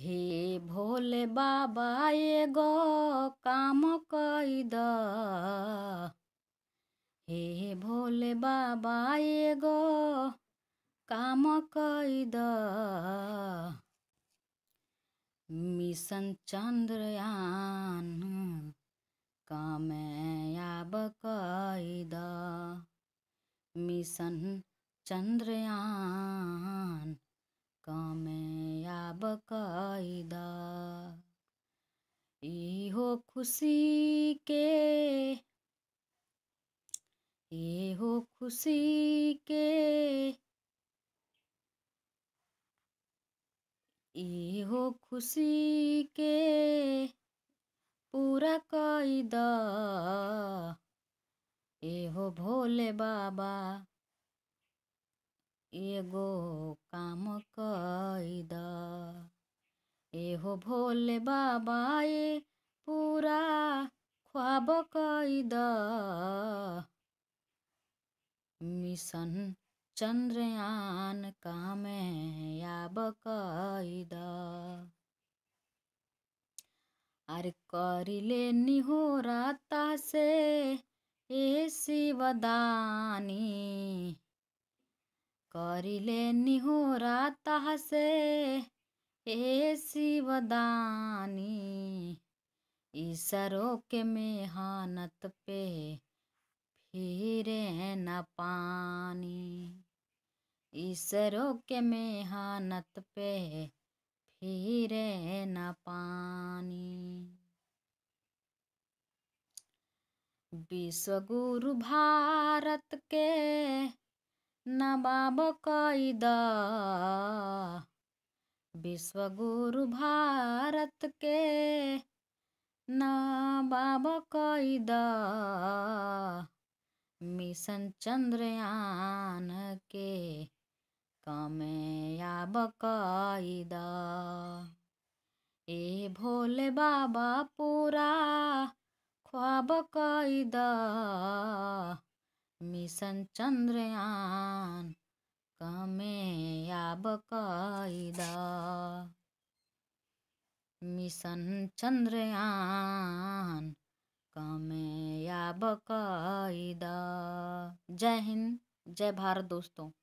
हे भोले बाबा एगो काम कैद हे भोले बाबा एगो काम कैद मिशन चंद्रयान कामयाब कैद मिशन चंद्रयान कामयाब बकायदा इहो खुशी के हो खुशी के इहो खुशी के पूरा कायदा एहो भोले बाबा एगो काम कैद एहो भोले बाबा ए पूरा ख्वाब कैद मिशन चंद्रयान कामयाब कैद अरे करिले निहोराता से ए शिवदानी करे निहोरा तहसे से ए शिवदानी ईसरो के मेहनत पे फिरे न पानी ईश्वरों के मेहनत पे फिरे न पानी विश्वगुरु भारत के नवाब कायदा विश्व गुरु भारत के नवाब कायदा मिशन चंद्रयान के कामयाब कायदा ए भोले बाबा पूरा ख्वाब कायदा मिशन चंद्रयान बकायदा मिशन चंद्रयान या बकायदा जय हिंद जय भारत दोस्तों